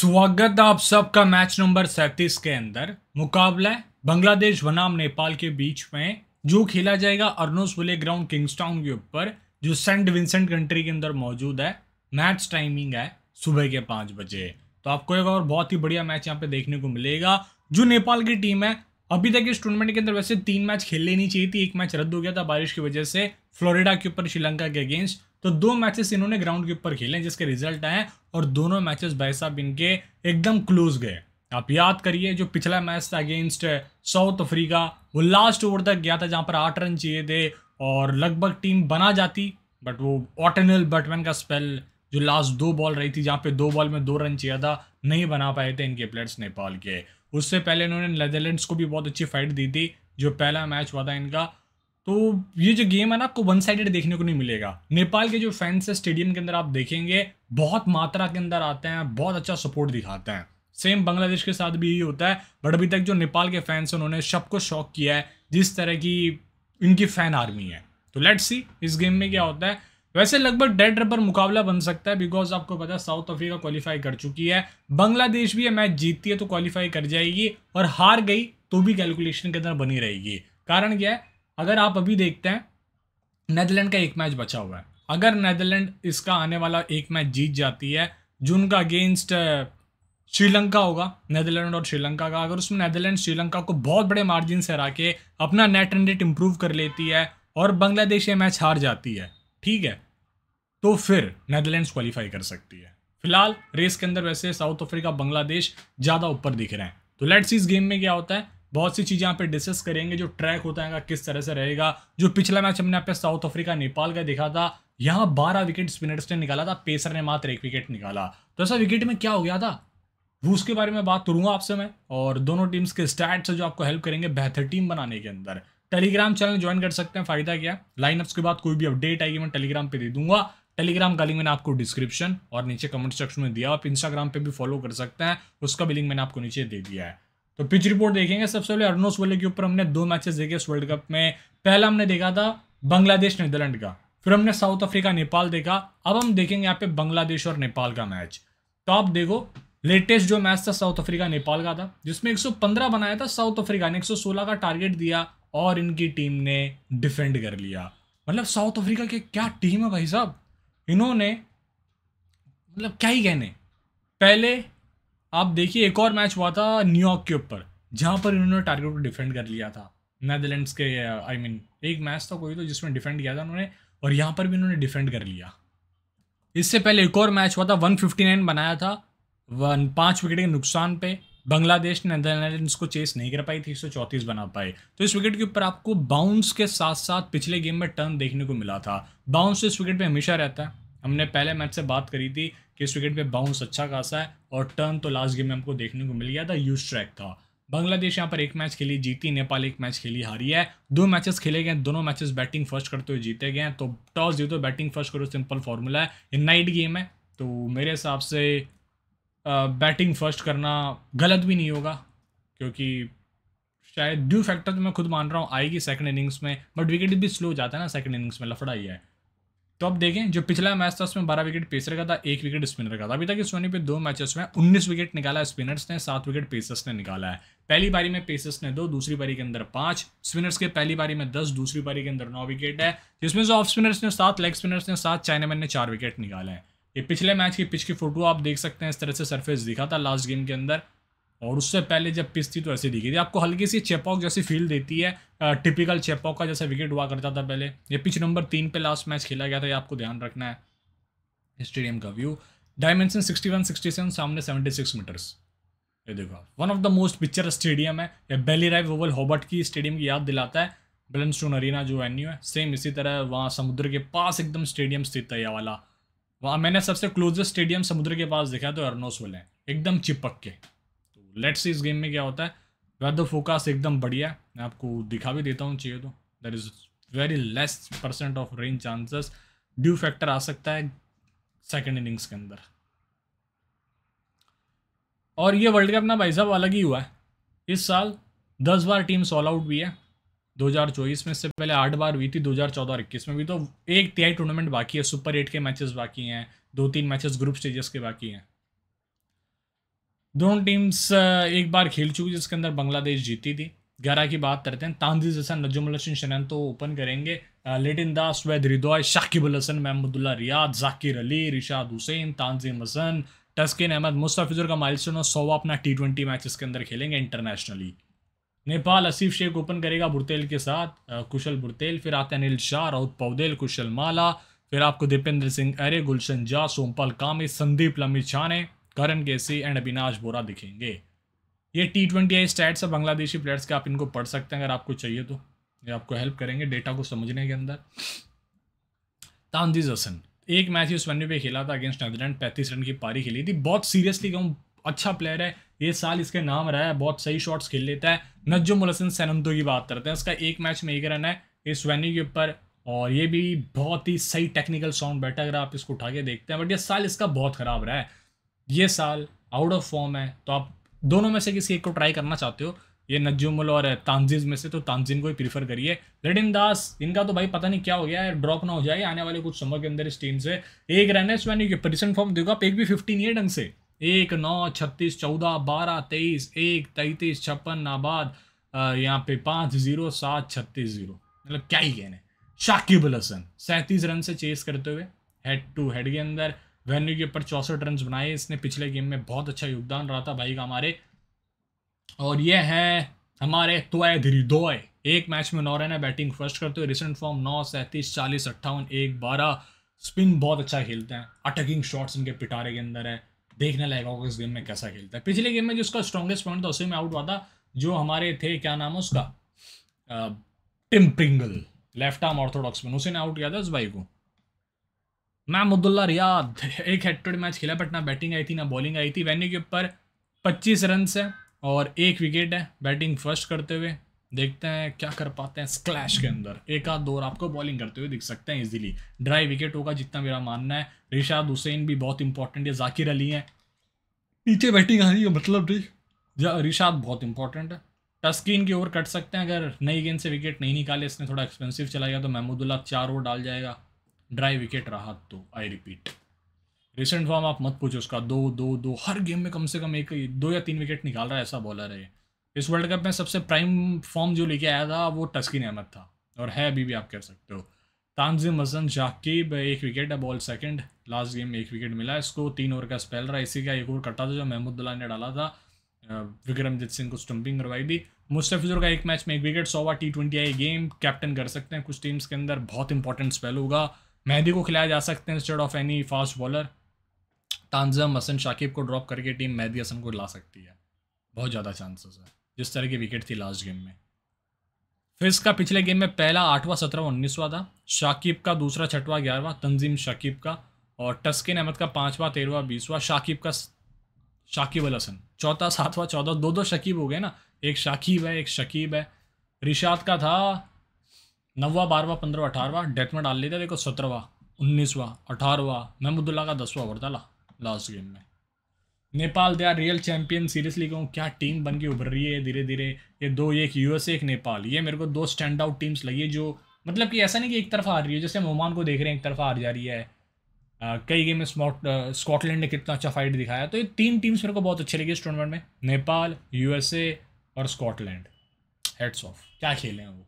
स्वागत है आप सबका मैच नंबर सैंतीस के अंदर मुकाबला बांग्लादेश बनाम नेपाल के बीच में जो खेला जाएगा अर्नोस विले ग्राउंड किंग्सटाउन के ऊपर जो सेंट विंसेंट कंट्री के अंदर मौजूद है मैच टाइमिंग है सुबह के पाँच बजे तो आपको एक और बहुत ही बढ़िया मैच यहाँ पे देखने को मिलेगा जो नेपाल की टीम है अभी तक इस टूर्नामेंट के अंदर वैसे तीन मैच खेल लेनी चाहिए थी एक मैच रद्द हो गया था बारिश की वजह से फ्लोरिडा के ऊपर श्रीलंका के अगेंस्ट तो दो मैचेस इन्होंने ग्राउंड के ऊपर खेले जिसके रिजल्ट आए और दोनों मैचेस भाई साहब इनके एकदम क्लोज गए आप याद करिए जो पिछला मैच था अगेंस्ट साउथ अफ्रीका वो लास्ट ओवर तक गया था जहाँ पर आठ रन चाहिए थे और लगभग टीम बना जाती बट वो ऑटनल बटमैन का स्पेल जो लास्ट दो बॉल रही थी जहाँ पे दो बॉल में दो रन चाहिए था नहीं बना पाए थे इनके प्लेयर्स नेपाल के उससे पहले इन्होंने नेदरलैंड्स को भी बहुत अच्छी फाइट दी थी जो पहला मैच हुआ था इनका तो ये जो गेम है ना आपको वन साइडेड देखने को नहीं मिलेगा नेपाल के जो फैंस है स्टेडियम के अंदर आप देखेंगे बहुत मात्रा के अंदर आते हैं बहुत अच्छा सपोर्ट दिखाते हैं सेम बांग्लादेश के साथ भी यही होता है बट अभी तक जो नेपाल के फैंस हैं उन्होंने सबको शौक किया है जिस तरह की इनकी फैन आर्मी है तो लेट्स सी इस गेम में क्या होता है वैसे लगभग डेड रबर मुकाबला बन सकता है बिकॉज आपको पता है साउथ अफ्रीका क्वालिफाई कर चुकी है बांग्लादेश भी ये मैच जीतती है तो क्वालिफाई कर जाएगी और हार गई तो भी कैलकुलेशन के अंदर बनी रहेगी कारण क्या है अगर आप अभी देखते हैं नैदरलैंड का एक मैच बचा हुआ है अगर नैदरलैंड इसका आने वाला एक मैच जीत जाती है जून का अगेंस्ट uh, श्रीलंका होगा नैदरलैंड और श्रीलंका का अगर उसमें नैदरलैंड श्रीलंका को बहुत बड़े मार्जिन से हरा के अपना नेट एंड रेट इम्प्रूव कर लेती है और बांग्लादेश ये मैच हार जाती है ठीक है तो फिर नैदरलैंड्स क्वालिफाई कर सकती है फिलहाल रेस के अंदर वैसे साउथ अफ्रीका बांग्लादेश ज़्यादा ऊपर दिख रहे हैं तो लेट्स इस गेम में क्या होता है बहुत सी चीज़ें यहाँ पे डिस्कस करेंगे जो ट्रैक होता है किस तरह से रहेगा जो पिछला मैच हमने यहाँ पे साउथ अफ्रीका नेपाल का देखा था यहाँ बारह विकेट स्पिनर्स ने निकाला था पेसर ने मात्र एक विकेट निकाला तो ऐसा विकेट में क्या हो गया था वो उसके बारे में बात करूंगा आपसे मैं और दोनों टीम्स के स्टैट्स जो आपको हेल्प करेंगे बेहतर टीम बनाने के अंदर टेलीग्राम चैनल ज्वाइन कर सकते हैं फायदा क्या लाइनअप्स के बाद कोई भी अपडेट आएगी मैं टेलीग्राम पे दे दूंगा टेलीग्राम का लिंक मैंने आपको डिस्क्रिप्शन और नीचे कमेंट सेक्शन में दिया आप इंस्टाग्राम पे भी फॉलो कर सकते हैं उसका भी लिंक मैंने आपको नीचे दे दिया है तो पिच रिपोर्ट देखेंगे सबसे पहले अर्नोस वोले के ऊपर हमने दो मैचेस देखे इस वर्ल्ड कप में पहला हमने देखा था बांग्लादेश नीदरलैंड का फिर हमने साउथ अफ्रीका नेपाल देखा अब हम देखेंगे यहाँ पे बांग्लादेश और नेपाल का मैच तो आप देखो लेटेस्ट जो मैच था साउथ अफ्रीका नेपाल का था जिसमें 115 बनाया था साउथ अफ्रीका ने 116 का टारगेट दिया और इनकी टीम ने डिफेंड कर लिया मतलब साउथ अफ्रीका के क्या टीम है भाई साहब इन्होंने मतलब क्या ही कहने पहले आप देखिए एक और मैच हुआ था न्यूयॉर्क के ऊपर जहाँ पर इन्होंने टारगेट को डिफेंड कर लिया था नैदरलैंड्स के आई I मीन mean, एक मैच था तो कोई तो जिसमें डिफेंड किया था उन्होंने और यहाँ पर भी उन्होंने डिफेंड कर लिया इससे पहले एक और मैच हुआ था वन बनाया था वन पाँच विकेट के नुकसान पे बांग्लादेश ने को चेस नहीं कर पाई थी एक बना पाए तो इस विकेट के ऊपर आपको बाउंस के साथ साथ पिछले गेम में टर्न देखने को मिला था बाउंस इस विकेट पर हमेशा रहता है हमने पहले मैच से बात करी थी कि इस विकेट पर बाउंस अच्छा खासा है और टर्न तो लास्ट गेम में हमको देखने को मिल गया था यूज ट्रैक का बांग्लादेश यहाँ पर एक मैच खेली जीती नेपाल एक मैच खेली हारी है दो मैचेस खेले गए दोनों मैचेस बैटिंग फर्स्ट करते हुए जीते गए तो टॉस जीतो बैटिंग फर्स्ट करो सिंपल फॉर्मूला है ये नाइट गेम है तो मेरे हिसाब से बैटिंग फर्स्ट करना गलत भी नहीं होगा क्योंकि शायद ड्यू फैक्टर तो मैं खुद मान रहा हूँ आएगी सेकंड इनिंग्स में बट विकेट भी स्लो जाता है ना सेकंड इनिंग्स में लफड़ा ही है तो अब देखें जो पिछला मैच था उसमें बारह विकेट पेसर का था एक विकेट स्पिनर का था अभी तक इस सोनी पे दो मैचेस में उन्नीस विकेट निकाला स्पिनर्स ने सात विकेट पेसर्स ने निकाला है पहली बारी में पेसर्स ने दो दूसरी बारी के अंदर पांच स्पिनर्स के पहली बारी में दस दूसरी बारी के अंदर नौ विकेट है जिसमें से ऑफ स्पिनर्स ने सात लेग स्पिनर्स ने सात चाइनामैन ने चार विकेट निकाले हैं ये पिछले मैच की पिच की फोटो आप देख सकते हैं इस तरह से सरफेस दिखा था लास्ट गेम के अंदर और उससे पहले जब पिच थी तो ऐसे दिखी थी आपको हल्की सी चेपॉक जैसी फील देती है टिपिकल चेपॉक का जैसा विकेट हुआ करता था पहले ये पिच नंबर तीन पे लास्ट मैच खेला गया था ये आपको ध्यान रखना है स्टेडियम का view dimension sixty one sixty seven सामने सेवेंटी सिक्स मीटर्स ये देखो one of the most picture stadium है या बेली राइव ओवल होबर्ट की स्टेडियम की याद दिलाता है स्टोन अरीना जो वेन्यू है सेम इसी तरह वहाँ समुद्र के पास एकदम स्टेडियम स्थित है यह वाला वहाँ मैंने सबसे क्लोजेस्ट स्टेडियम समुद्र के पास देखा तो अर्नोसवल है एकदम चिपक के लेट्स इस गेम में क्या होता है वेदर फोकास एकदम बढ़िया है मैं आपको दिखा भी देता हूँ चाहिए तो there is very less percent of rain chances dew factor आ सकता है सेकेंड इनिंग्स के अंदर और ये वर्ल्ड कप ना भाई साहब अलग ही हुआ है इस साल दस बार टीम सॉल आउट भी है 2024 में इससे पहले आठ बार हुई थी 2014 और 21 में भी तो एक तिहाई टूर्नामेंट बाकी है सुपर एट के मैचेस बाकी हैं दो तीन मैचेस ग्रुप स्टेजेस के बाकी हैं दोनों टीम्स uh, एक बार खेल चुकी जिसके अंदर बांग्लादेश जीती थी ग्यारह की बात करते हैं तानज़ी हसन नजुमुल हसन शनन तो ओपन करेंगे uh, लेटिन दास वैद रिदोय शाकिबुल हसन महमदुल्ला रियाद जाकिर अली रिशाद हुसैन तानजीम हसन टस्किन अहमद मुस्ताफिजुर का माइलस्टोन और सौवा अपना टी ट्वेंटी मैच इसके अंदर खेलेंगे इंटरनेशनली नेपाल असीफ शेख ओपन करेगा बुरतेल के साथ uh, कुशल बुरतेल फिर आते हैं अनिल शाह राउत पौदेल कुशल माला फिर आपको दीपेंद्र सिंह अरे गुलशन झा सोमपाल कामे संदीप लमी छाने करण गेसी एंड अविनाश बोरा दिखेंगे ये टी ट्वेंटी आई स्टैट्स है बांग्लादेशी प्लेयर्स के आप इनको पढ़ सकते हैं अगर आपको चाहिए तो ये आपको हेल्प करेंगे डेटा को समझने के अंदर तानजीज हसन एक मैच ही उस वनवे पे खेला था अगेंस्ट नीदरलैंड पैंतीस रन की पारी खेली थी बहुत सीरियसली कहूँ अच्छा प्लेयर है ये साल इसके नाम रहा है बहुत सही शॉट्स खेल लेता है नज्जुम हसन सैनंतो की बात करते हैं उसका एक मैच में एक रन है इस वेन्यू के ऊपर और ये भी बहुत ही सही टेक्निकल साउंड बैठा अगर आप इसको उठा के देखते हैं बट ये साल इसका बहुत ख़राब रहा है ये साल आउट ऑफ फॉर्म है तो आप दोनों में से किसी एक को ट्राई करना चाहते हो ये नज्जुमल और तानजीज में से तो तानजीन को ही प्रीफर करिए लेटिन दास इनका तो भाई पता नहीं क्या हो गया है ड्रॉप ना हो जाए आने वाले कुछ समय के अंदर इस टीम से एक रनर्स मैंने प्रेजेंट फॉर्म देखो आप एक भी फिफ्टी नहीं है ढंग से एक नौ छत्तीस चौदह बारह तेईस एक तैतीस छप्पन नाबाद यहाँ पे पाँच जीरो सात छत्तीस जीरो मतलब क्या ही कहने शाकिब हसन सैंतीस रन से चेस करते हुए हेड टू हेड के अंदर वेन्यू के ऊपर चौसठ रन बनाए इसने पिछले गेम में बहुत अच्छा योगदान रहा था भाई का हमारे और ये है हमारे तोय धिरी दोय एक मैच में नौ रन है बैटिंग फर्स्ट करते हुए रिसेंट फॉर्म नौ सैंतीस चालीस अट्ठावन एक बारह स्पिन बहुत अच्छा खेलते हैं अटैकिंग शॉट्स इनके पिटारे के अंदर है देखने लायक होगा इस गेम में कैसा खेलता है पिछले गेम में जो उसका स्ट्रॉगेस्ट पॉइंट था उसी में आउट हुआ था जो हमारे थे क्या नाम है उसका Tim Pringle left arm orthodox में ने आउट किया था उस भाई को मैं मुद्दुल्ला रियाद एक हेड मैच खेला बट ना बैटिंग आई थी ना बॉलिंग आई थी वेन्यू के ऊपर पच्चीस रन है और एक विकेट है बैटिंग फर्स्ट करते हुए देखते हैं क्या कर पाते हैं स्क्लैश के अंदर एक आध दौर आपको बॉलिंग करते हुए दिख सकते हैं इजीली ड्राई विकेट होगा जितना मेरा मानना है रिशाद हुसैन भी बहुत इंपॉर्टेंट है जाकिर अली है नीचे बैटिंग आ रही है मतलब रिशाद बहुत इंपॉर्टेंट है टस्किन की ओवर कट सकते हैं अगर नई गेंद से विकेट नहीं निकाले इसने थोड़ा एक्सपेंसिव चला गया तो महमूदुल्ला चार ओवर डाल जाएगा ड्राई विकेट रहा तो आई रिपीट रिसेंट फॉर्म आप मत पूछो उसका दो दो दो हर गेम में कम से कम एक दो या तीन विकेट निकाल रहा है ऐसा बॉलर है इस वर्ल्ड कप में सबसे प्राइम फॉर्म जो लेके आया था वो टस्किन अहमद था और है अभी भी आप कह सकते हो तानजिम मजन जाकिब एक विकेट है बॉल सेकंड लास्ट गेम में एक विकेट मिला इसको तीन ओवर का स्पेल रहा इसी का एक ओवर कटा था जो महमूदुल्ला ने डाला था विक्रमजीत सिंह को स्टम्पिंग करवाई दी मुस्तफिजुर का एक मैच में एक विकेट सौवा T twenty I game captain कर सकते हैं कुछ टीम्स के अंदर बहुत इंपॉर्टेंट स्पेल होगा मेहदी को खिलाया जा सकते हैं instead of any fast bowler Tanzim Hasan Shakib को ड्रॉप करके टीम मेहदी हसन को ला सकती है बहुत ज़्यादा चांसेस है जिस तरह की विकेट थी लास्ट गेम में फिर का पिछले गेम में पहला आठवां सत्रहवा उन्नीसवा था शाकिब का दूसरा छठवा ग्यारहवा तंजीम शाकिब का और टस्किन अहमद का पाँचवा तेरहवा बीसवा शाकिब का शाकिब अल हसन चौथा सातवां चौदह दो दो शकीब हो गए ना एक शाकिब है एक शकीब है रिशाद का था नवा बारवा पंद्रवा अठारवा डेथ में डाल लेते देखो सत्रहवा उन्नीसवा अठारहवा महमुदुल्ला का दसवा ओवर था ला लास्ट गेम में Nepal they are real champion seriously कहूँ क्या टीम बन के उभर रही है धीरे धीरे ये दो एक यूएसए एक नेपाल ये मेरे को दो स्टैंड आउट टीम्स लगी है जो मतलब कि ऐसा नहीं कि एक तरफा हार रही है जैसे हम ओमान को देख रहे हैं एक तरफा हार जा रही है आ, कई गेम में स्कॉटलैंड ने कितना अच्छा फाइट दिखाया तो ये तीन टीम्स मेरे को बहुत अच्छी लगी इस टूर्नामेंट में नेपाल यूएसए और स्कॉटलैंड हेड्स ऑफ क्या खेले हैं वो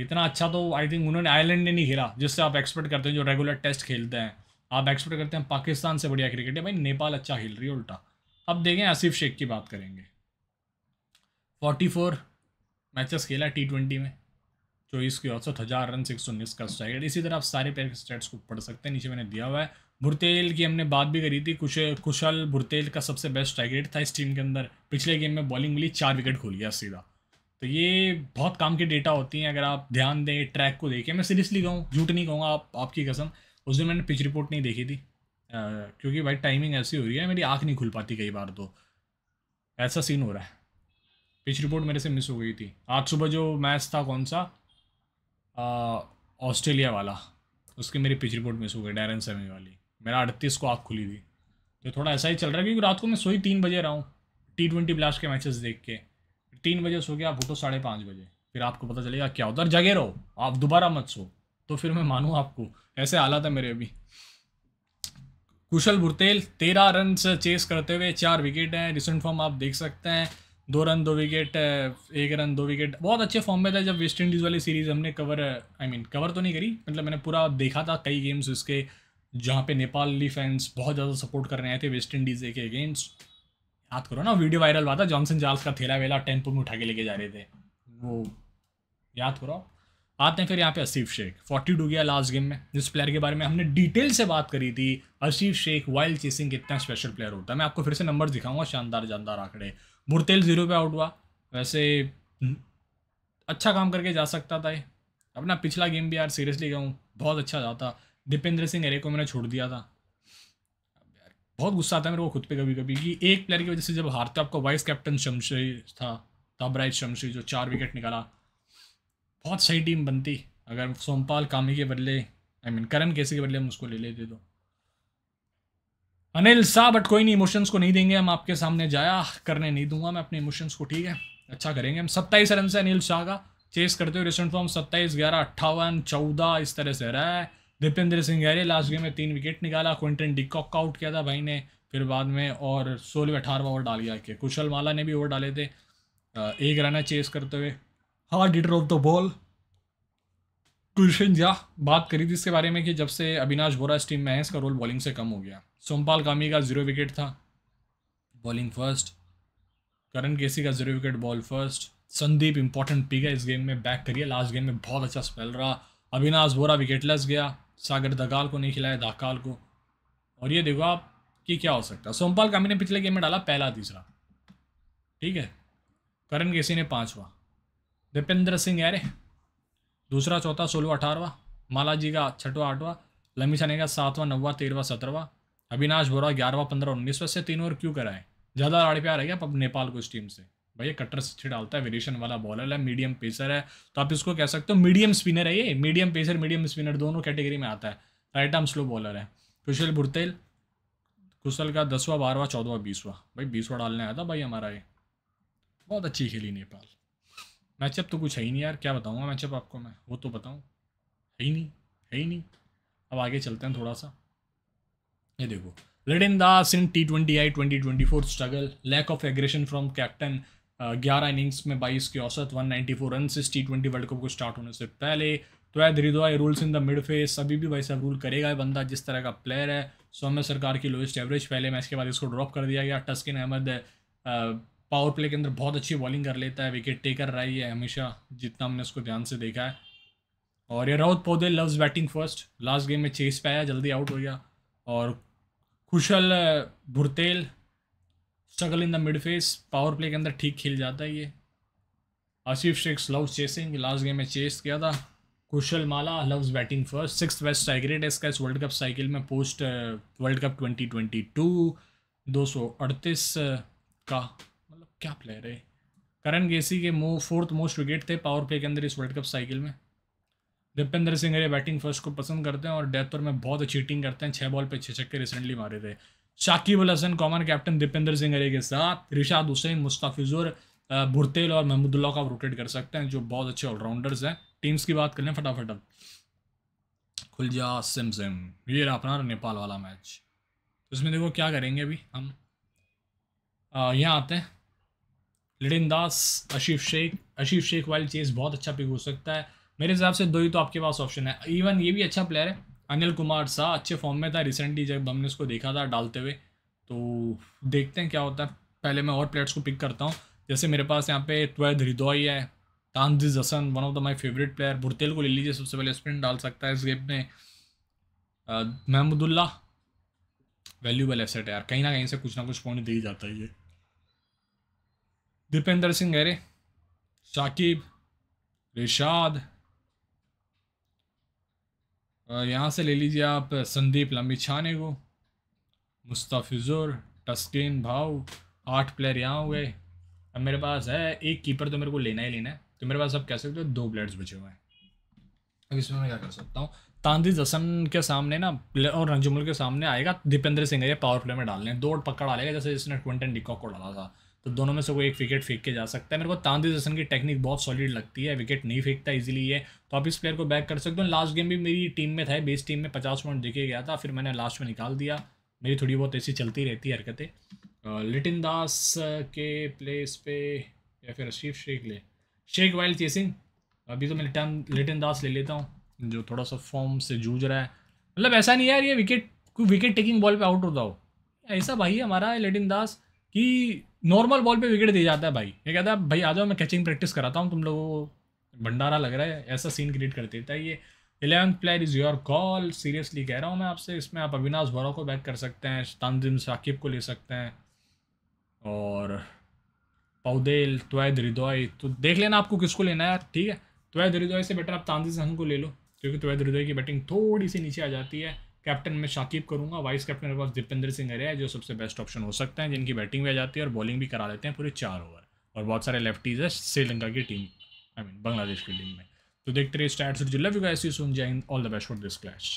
इतना अच्छा तो आई थिंक उन्होंने आयरलैंड ने नहीं खेला जिससे आप एक्सपेक्ट करते हैं जो रेगुलर टेस्ट खेलते हैं आप एक्सपेक्ट करते हैं पाकिस्तान से बढ़िया क्रिकेट है भाई नेपाल अच्छा खेल रही है उल्टा अब देखें आसिफ शेख की बात करेंगे फोर्टी फोर मैचेस खेला टी ट्वेंटी में चौबीस की औसत हज़ार रन सिक्स उन्नीस का स्ट्राइक इसी तरह आप सारे पैर के स्टेट्स को पढ़ सकते हैं नीचे मैंने दिया हुआ है भुरतेल की हमने बात भी करी थी कुश कुशल भुरतेल का सबसे बेस्ट स्ट्राइक रेट था इस टीम के अंदर पिछले गेम में बॉलिंग मिली चार विकेट खोल गया सीधा तो ये बहुत काम के डेटा होती हैं अगर आप ध्यान दें ट्रैक को देखें मैं सीरियसली कहूँ झूठ नहीं कहूँगा आप आपकी कसम उस दिन मैंने पिच रिपोर्ट नहीं देखी थी आ, क्योंकि भाई टाइमिंग ऐसी हो रही है मेरी आँख नहीं खुल पाती कई बार तो ऐसा सीन हो रहा है पिच रिपोर्ट मेरे से मिस हो गई थी आज सुबह जो मैच था कौन सा ऑस्ट्रेलिया वाला उसकी मेरी पिच रिपोर्ट मिस हो गई डायरन सेमी वाली मेरा अड़तीस को आँख खुली थी तो थोड़ा ऐसा ही चल रहा है क्योंकि रात को मैं सोई तीन बजे रहा हूँ टी ट्वेंटी ब्लास्ट के मैचेस देख के तीन बजे सो गया आप उठो साढ़े पाँच बजे फिर आपको पता चलेगा क्या उधर जगे रहो आप दोबारा मत सो तो फिर मैं मानूँ आपको ऐसे हालात है मेरे अभी कुशल भुरतेल तेरह रन चेस करते हुए चार विकेट हैं रिसेंट फॉर्म आप देख सकते हैं दो रन दो विकेट एक रन दो विकेट बहुत अच्छे फॉर्म में था जब वेस्ट इंडीज़ वाली सीरीज़ हमने cover I I mean mean, cover तो नहीं करी मतलब मैंने पूरा देखा था कई गेम्स उसके जहाँ पे नेपाली फैंस बहुत ज़्यादा सपोर्ट करने आए थे वेस्ट इंडीज़ के अगेंस्ट याद करो ना वीडियो वायरल हुआ था जॉनसन जॉल्स का थेला वेला टेम्पो में उठा के लेके जा रहे थे वो याद करो आते हैं फिर यहाँ पे असीफ शेख फोर्टी टू गया लास्ट गेम में जिस प्लेयर के बारे में हमने डिटेल से बात करी थी असीफ शेख वाइल्ड चेसिंग कितना स्पेशल प्लेयर होता है मैं आपको फिर से नंबर दिखाऊंगा शानदार जानदार आंकड़े मुरतेल जीरो पे आउट हुआ वैसे हम्म, अच्छा काम करके जा सकता था अपना पिछला गेम भी यार सीरियसली कहूँ बहुत अच्छा जाता दीपेंद्र सिंह एरे को मैंने छोड़ दिया था बहुत गुस्सा आता है मेरे को खुद पे कभी कभी कि एक प्लेयर की वजह से जब हारते आपका वाइस कैप्टन शमशी था तबराइज शमशी जो चार विकेट निकाला बहुत सही टीम बनती अगर सोमपाल कामी के बदले आई मीन करण कैसे के बदले हम उसको ले लेते तो अनिल साहब बट कोई नहीं इमोशंस को नहीं देंगे हम आपके सामने जाया करने नहीं दूंगा मैं अपने इमोशंस को ठीक है अच्छा करेंगे हम सत्ताईस रन से अनिल शाह का चेस करते हुए रिसेंट फॉर्म सत्ताईस ग्यारह अट्ठावन चौदह इस तरह से रहा है दीपेंद्र सिंह गहरे लास्ट गेम में तीन विकेट निकाला क्विंटन डिकॉक का आउट किया था भाई ने फिर बाद में और सोलह अठारहवा ओवर डाल गया के कुशल माला ने भी ओवर डाले थे एक रन चेस करते हुए hard hitter of the ball Gulsan Jha बात करी थी इसके बारे में कि जब से अविनाश बोरा इस टीम में है इसका रोल बॉलिंग से कम हो गया सोमपाल कामी का जीरो विकेट था बॉलिंग फर्स्ट करण केसी का zero wicket ball first Sandeep important पी गया इस गेम में बैक करिए लास्ट गेम में बहुत अच्छा स्पेल रहा अविनाश बोरा विकेटलेस गया सागर दगाल को नहीं खिलाया दाकाल को और ये देखो आप कि क्या हो सकता है सोमपाल कामी ने पिछले गेम में डाला पहला तीसरा ठीक है करण केसी ने पाँचवा दीपेंद्र सिंह यारे दूसरा चौथा सोलवा अठारवा माला जी का छठवा आठवां लमी सने का सातवा नौवा तेरहवा सत्रहवा अविनाश बोरा ग्यारहवा पंद्रह उन्नीसवा से तीन ओवर क्यों कराए ज़्यादा लाड़ प्यार है क्या अब नेपाल को इस टीम से भैया कटर अच्छी डालता है वेरिएशन वाला बॉलर है मीडियम पेसर है तो आप इसको कह सकते हो मीडियम स्पिनर है ये मीडियम पेसर मीडियम स्पिनर दोनों कैटेगरी में आता है राइट आर्म स्लो बॉलर है कुशल भुरतेल कुशल का दसवा बारहवा चौदहवा बीसवा भाई बीसवा डालने आया था भाई हमारा ये बहुत अच्छी खेली नेपाल मैचअप तो कुछ है ही नहीं यार क्या बताऊँगा मैचअप आपको मैं वो तो बताऊँ है ही नहीं है ही नहीं अब आगे चलते हैं थोड़ा सा ये देखो Liton Das in T twenty I twenty twenty four struggle lack of aggression from captain ग्यारह इनिंग्स में बाईस के औसत वन नाइन्टी फोर रन इस टी ट्वेंटी वर्ल्ड कप को स्टार्ट होने से पहले तो है धीरे धोए rules in the mid phase अभी भी भाई साहब रूल करेगा बंदा जिस तरह का प्लेयर है सौम्य सरकार की लोएस्ट एवरेज पहले मैच के बाद इसको ड्रॉप कर दिया गया टस्किन अहमद पावर प्ले के अंदर बहुत अच्छी बॉलिंग कर लेता है विकेट टेकर रही है हमेशा जितना हमने उसको ध्यान से देखा है और ये Rohit Paudel loves batting first last game में चेस पे आया जल्दी आउट हो गया और Kushal Bhurtel uh, struggle in the mid phase power play के अंदर ठीक खेल जाता है ये Aasif Sheikh loves chasing last game में चेस किया था Kushal Malla loves batting first six best strike rate इसका इस वर्ल्ड कप साइकिल में post World Cup twenty twenty two दो सौ अड़तीस uh, का मतलब क्या प्लेयर है करण गेसी के मो फोर्थ मोस्ट विकेट थे पावर प्ले के अंदर इस वर्ल्ड कप साइकिल में दीपेंद्र सिंह अरे बैटिंग फर्स्ट को पसंद करते हैं और डेथ पर में बहुत अच्छी टीटिंग करते हैं छः बॉल पर छः छक्के रिसेंटली मारे थे शाकिब अल हसन कॉमन कैप्टन दीपेंद्र सिंह अरे के साथ रिशाद हुसैन मुस्ताफिजुर भुरतेल और महमूदुल्ला को आप रोटेट कर सकते हैं जो बहुत अच्छे ऑलराउंडर्स हैं टीम्स की बात कर लें फटाफट अब खुल जा सिम सिम ये अपना नेपाल वाला मैच उसमें तो देखो क्या करेंगे अभी हम यहाँ आते हैं लिडिन दास अशीफ शेख अशीफ शेख वाली चीज़ बहुत अच्छा पिक हो सकता है मेरे हिसाब से दो ही तो आपके पास ऑप्शन है इवन ये भी अच्छा प्लेयर है अनिल कुमार सा अच्छे फॉर्म में था रिसेंटली जब हमने उसको देखा था डालते हुए तो देखते हैं क्या होता है पहले मैं और प्लेयर्स को पिक करता हूँ जैसे मेरे पास यहाँ पे ट्वेल्थ हृदय है Tanzid Hasan one of the my favourite player Bhurtel को ले लीजिए सबसे पहले स्पिन डाल सकता है इस गेम में महमूदुल्ला वैल्यूबल एसेट है यार कहीं ना कहीं से कुछ ना कुछ पॉइंट दे ही जाता है ये दीपेंद्र सिंह अरे शाकिब रिशाद यहाँ से ले लीजिए आप संदीप छाने को मुस्ताफिजुर टस्किन भाव आठ प्लेयर यहाँ हुए अब मेरे पास है एक कीपर तो मेरे को लेना ही लेना है तो मेरे पास आप कह सकते हो दो प्लेयर्स बचे हुए हैं अब इसमें मैं क्या कर सकता हूँ तांदी जसन के सामने ना और रंजुमल के सामने आएगा दीपेंद्र सिंह ये पावर प्ले में डालने दो पक्का डालेगा जैसे जिसने ट्वेंटन डिकॉक को डाला था तो दोनों में से कोई एक विकेट फेंक के जा सकता है मेरे को तांदी हसन की टेक्निक बहुत सॉलिड लगती है विकेट नहीं फेंकता इजीली ये तो आप इस प्लेयर को बैक कर सकते हो लास्ट गेम भी मेरी टीम में था बेस टीम में पचास पॉइंट देखे गया था फिर मैंने लास्ट में निकाल दिया मेरी थोड़ी बहुत ऐसी चलती रहती है हरकतें लिटिन दास के प्लेस पे या फिर अशीफ शेख ले शेख वाइल चेसिंग अभी तो मैं लिटन लिटिन दास ले लेता हूँ जो थोड़ा सा फॉर्म से जूझ रहा है मतलब ऐसा नहीं है यार ये विकेट कोई विकेट टेकिंग बॉल पे आउट होता हो ऐसा भाई हमारा लिटिन दास कि नॉर्मल बॉल पे विकेट दे जाता है भाई ये कहता है भाई आ जाओ मैं कैचिंग प्रैक्टिस कराता हूँ तुम लोगों को भंडारा लग रहा है ऐसा सीन क्रिएट कर देता है ये eleventh player is your call seriously कह रहा हूँ मैं आपसे इसमें आप अविनाश भौरव को बैक कर सकते हैं तंजिम साकिब को ले सकते हैं और पौदेल तोयद हृदय तो देख लेना आपको किसको लेना है ठीक है तोयद हृदय से बेटर आप तानजी सहन को ले लो क्योंकि तोयद हृदय की बैटिंग थोड़ी सी नीचे आ जाती है कैप्टन में शाकिब करूंगा वाइस कैप्टन मेरे पास दीपेंद्र सिंह अरे जो सबसे बेस्ट ऑप्शन हो सकता है जिनकी बैटिंग भी आ जाती है और बॉलिंग भी करा लेते हैं पूरे चार ओवर और बहुत सारे लेफ्टीज है श्रीलंका की टीम आई मीन बांग्लादेश की टीम में तो देखते रहिए स्टार्ट जो लव यू गाइस यू सुन जाइन all the best for this clash